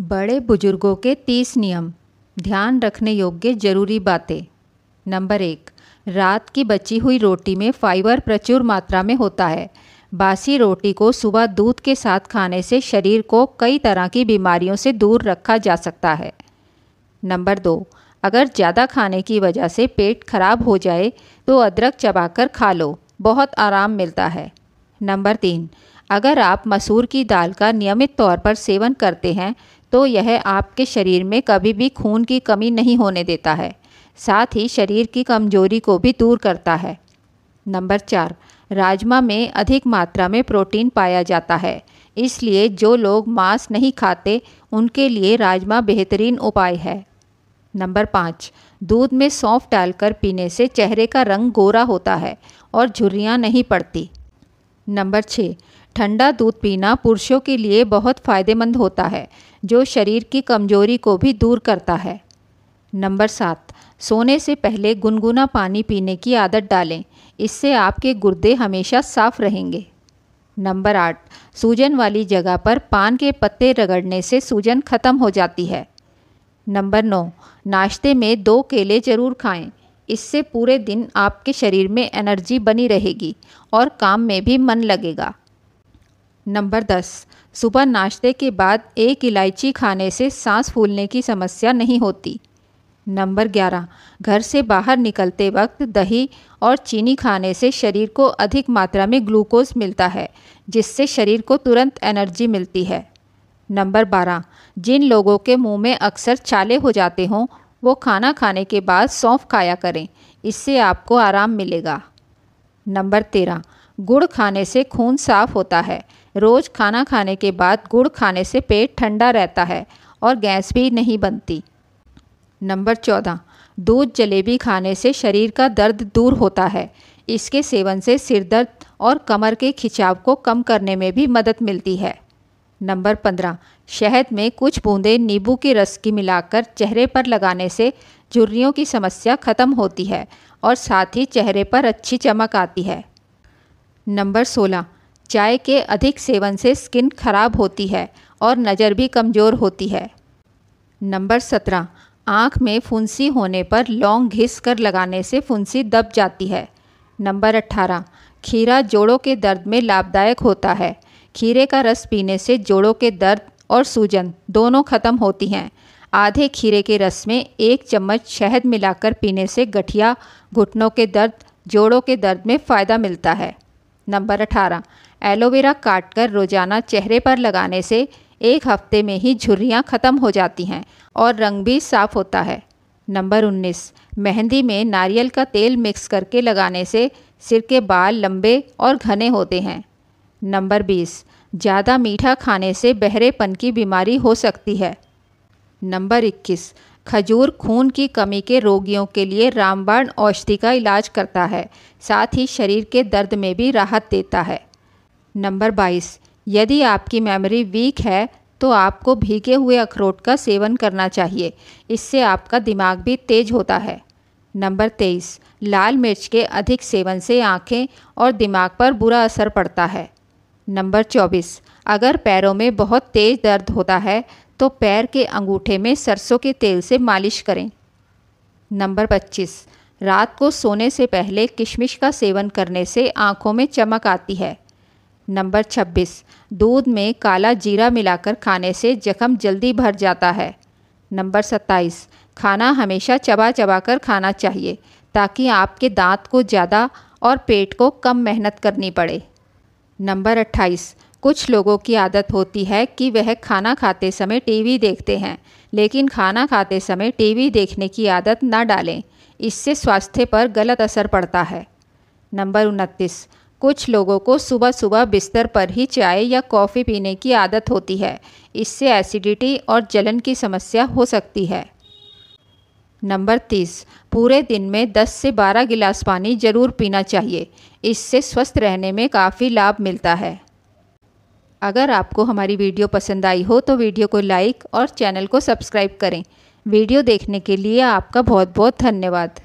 बड़े बुजुर्गों के तीस नियम ध्यान रखने योग्य जरूरी बातें नंबर एक रात की बची हुई रोटी में फाइबर प्रचुर मात्रा में होता है बासी रोटी को सुबह दूध के साथ खाने से शरीर को कई तरह की बीमारियों से दूर रखा जा सकता है नंबर दो अगर ज़्यादा खाने की वजह से पेट खराब हो जाए तो अदरक चबाकर खा लो बहुत आराम मिलता है नंबर तीन अगर आप मसूर की दाल का नियमित तौर पर सेवन करते हैं तो यह आपके शरीर में कभी भी खून की कमी नहीं होने देता है साथ ही शरीर की कमजोरी को भी दूर करता है नंबर चार राजमा में अधिक मात्रा में प्रोटीन पाया जाता है इसलिए जो लोग मांस नहीं खाते उनके लिए राजमा बेहतरीन उपाय है नंबर पाँच दूध में सौंफ डालकर पीने से चेहरे का रंग गोरा होता है और झुर्रियाँ नहीं पड़ती नंबर छः ठंडा दूध पीना पुरुषों के लिए बहुत फ़ायदेमंद होता है जो शरीर की कमजोरी को भी दूर करता है नंबर सात सोने से पहले गुनगुना पानी पीने की आदत डालें इससे आपके गुर्दे हमेशा साफ रहेंगे नंबर आठ सूजन वाली जगह पर पान के पत्ते रगड़ने से सूजन खत्म हो जाती है नंबर नौ नाश्ते में दो केले ज़रूर खाएं इससे पूरे दिन आपके शरीर में एनर्जी बनी रहेगी और काम में भी मन लगेगा नंबर दस सुबह नाश्ते के बाद एक इलायची खाने से सांस फूलने की समस्या नहीं होती नंबर ग्यारह घर से बाहर निकलते वक्त दही और चीनी खाने से शरीर को अधिक मात्रा में ग्लूकोज मिलता है जिससे शरीर को तुरंत एनर्जी मिलती है नंबर बारह जिन लोगों के मुंह में अक्सर छाले हो जाते हों वो खाना खाने के बाद सौंफ खाया करें इससे आपको आराम मिलेगा नंबर तेरह गुड़ खाने से खून साफ होता है रोज़ खाना खाने के बाद गुड़ खाने से पेट ठंडा रहता है और गैस भी नहीं बनती नंबर चौदह दूध जलेबी खाने से शरीर का दर्द दूर होता है इसके सेवन से सिर दर्द और कमर के खिंचाव को कम करने में भी मदद मिलती है नंबर पंद्रह शहद में कुछ बूंदें नींबू के रस की मिलाकर चेहरे पर लगाने से झुर्रियों की समस्या खत्म होती है और साथ ही चेहरे पर अच्छी चमक आती है नंबर सोलह चाय के अधिक सेवन से स्किन खराब होती है और नज़र भी कमज़ोर होती है नंबर सत्रह आँख में फुंसी होने पर लौंग घिस कर लगाने से फुंसी दब जाती है नंबर अट्ठारह खीरा जोड़ों के दर्द में लाभदायक होता है खीरे का रस पीने से जोड़ों के दर्द और सूजन दोनों ख़त्म होती हैं आधे खीरे के रस में एक चम्मच शहद मिलाकर पीने से गठिया घुटनों के दर्द जोड़ों के दर्द में फ़ायदा मिलता है नंबर अठारह एलोवेरा काटकर रोज़ाना चेहरे पर लगाने से एक हफ्ते में ही झुर्रियाँ ख़त्म हो जाती हैं और रंग भी साफ़ होता है नंबर 19 मेहंदी में नारियल का तेल मिक्स करके लगाने से सिर के बाल लंबे और घने होते हैं नंबर 20 ज़्यादा मीठा खाने से बहरेपन की बीमारी हो सकती है नंबर 21 खजूर खून की कमी के रोगियों के लिए रामबाण औषधि का इलाज करता है साथ ही शरीर के दर्द में भी राहत देता है नंबर बाईस यदि आपकी मेमोरी वीक है तो आपको भीगे हुए अखरोट का सेवन करना चाहिए इससे आपका दिमाग भी तेज होता है नंबर तेईस लाल मिर्च के अधिक सेवन से आँखें और दिमाग पर बुरा असर पड़ता है नंबर चौबीस अगर पैरों में बहुत तेज़ दर्द होता है तो पैर के अंगूठे में सरसों के तेल से मालिश करें नंबर पच्चीस रात को सोने से पहले किशमिश का सेवन करने से आँखों में चमक आती है नंबर 26 दूध में काला जीरा मिलाकर खाने से जख्म जल्दी भर जाता है नंबर 27 खाना हमेशा चबा चबा कर खाना चाहिए ताकि आपके दांत को ज़्यादा और पेट को कम मेहनत करनी पड़े नंबर 28 कुछ लोगों की आदत होती है कि वह खाना खाते समय टीवी देखते हैं लेकिन खाना खाते समय टीवी देखने की आदत ना डालें इससे स्वास्थ्य पर गलत असर पड़ता है नंबर उनतीस कुछ लोगों को सुबह सुबह बिस्तर पर ही चाय या कॉफ़ी पीने की आदत होती है इससे एसिडिटी और जलन की समस्या हो सकती है नंबर तीस पूरे दिन में 10 से 12 गिलास पानी जरूर पीना चाहिए इससे स्वस्थ रहने में काफ़ी लाभ मिलता है अगर आपको हमारी वीडियो पसंद आई हो तो वीडियो को लाइक और चैनल को सब्सक्राइब करें वीडियो देखने के लिए आपका बहुत बहुत धन्यवाद